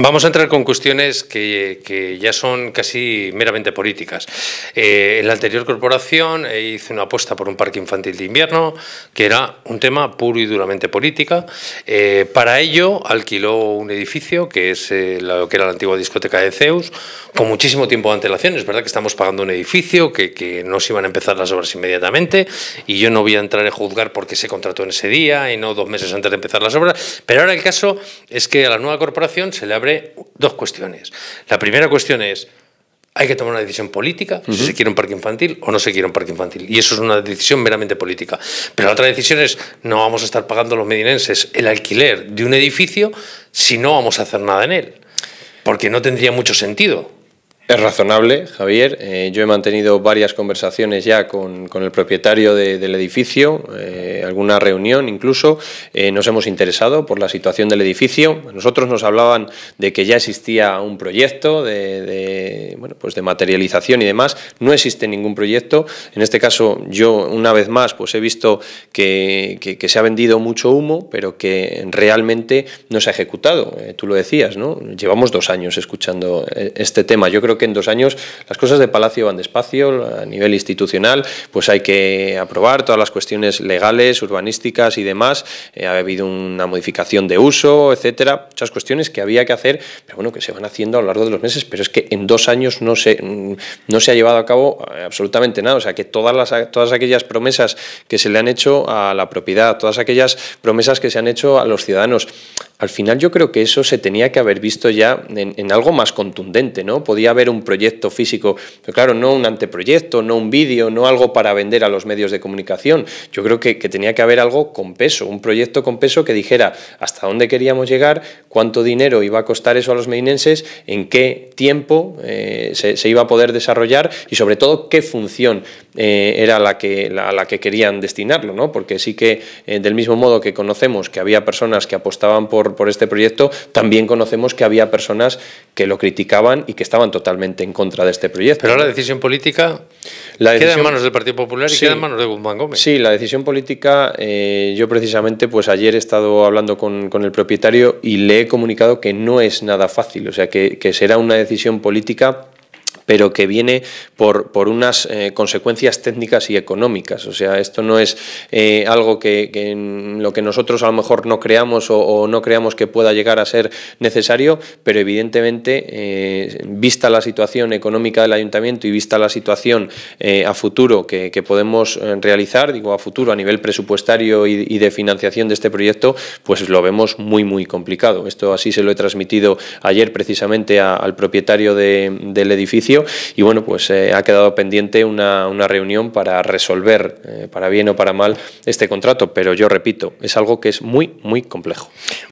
Vamos a entrar con cuestiones que, que ya son casi meramente políticas. Eh, en la anterior corporación eh, hice una apuesta por un parque infantil de invierno, que era un tema puro y duramente política. Eh, para ello alquiló un edificio, que es lo que era la antigua discoteca de Zeus, con muchísimo tiempo de antelación. Es verdad que estamos pagando un edificio, que, que no se iban a empezar las obras inmediatamente, y yo no voy a entrar a juzgar por qué se contrató en ese día y no dos meses antes de empezar las obras. Pero ahora el caso es que a la nueva corporación se le abre dos cuestiones. La primera cuestión es, hay que tomar una decisión política, si se quiere un parque infantil o no se quiere un parque infantil. Y eso es una decisión meramente política. Pero la otra decisión es, no vamos a estar pagando los medinenses el alquiler de un edificio si no vamos a hacer nada en él. Porque no tendría mucho sentido. Es razonable, Javier. Eh, yo he mantenido varias conversaciones ya con, el propietario del edificio. Eh, alguna reunión incluso, eh, nos hemos interesado por la situación del edificio. nosotros nos hablaban de que ya existía un proyecto de, bueno, pues de materialización y demás. No existe ningún proyecto. En este caso, yo una vez más pues he visto que, se ha vendido mucho humo, pero que realmente no se ha ejecutado. Eh, tú lo decías, ¿no? Llevamos dos años escuchando eh, este tema. Yo creo que en dos años las cosas de Palacio van despacio, a nivel institucional, pues hay que aprobar todas las cuestiones legales urbanísticas y demás, eh, ha habido una modificación de uso, etcétera, muchas cuestiones que había que hacer, pero bueno, que se van haciendo a lo largo de los meses, pero es que en dos años no se, mm, no se ha llevado a cabo eh, absolutamente nada, o sea que todas, las, todas aquellas promesas que se le han hecho a la propiedad, todas aquellas promesas que se han hecho a los ciudadanos, al final yo creo que eso se tenía que haber visto ya en, algo más contundente, ¿no? Podía haber un proyecto físico, pero claro, no un anteproyecto, no un vídeo, no algo para vender a los medios de comunicación. Yo creo que, tenía que haber algo con peso, un proyecto con peso que dijera hasta dónde queríamos llegar, cuánto dinero iba a costar eso a los meinenses en qué tiempo eh, se, iba a poder desarrollar y sobre todo qué función eh, era la que, la, que querían destinarlo, ¿no? Porque sí que eh, del mismo modo que conocemos que había personas que apostaban por por, este proyecto, también conocemos que había personas que lo criticaban y que estaban totalmente en contra de este proyecto. Pero la decisión política la queda en manos del Partido Popular y queda en manos de Guzmán Gómez. Sí, la decisión política, eh, yo precisamente, pues ayer he estado hablando con, el propietario y le he comunicado que no es nada fácil, o sea, que será una decisión política pero que viene por, por unas eh, consecuencias técnicas y económicas. O sea, esto no es eh, algo que, lo que nosotros a lo mejor no creamos o, no creamos que pueda llegar a ser necesario, pero evidentemente, eh, vista la situación económica del ayuntamiento y vista la situación a futuro que, podemos realizar, digo a futuro a nivel presupuestario y, de financiación de este proyecto, pues lo vemos muy, muy complicado. Esto así se lo he transmitido ayer precisamente al propietario del edificio y bueno, pues eh, ha quedado pendiente una, reunión para resolver, eh, para bien o para mal, este contrato, pero yo repito, es algo que es muy, muy complejo.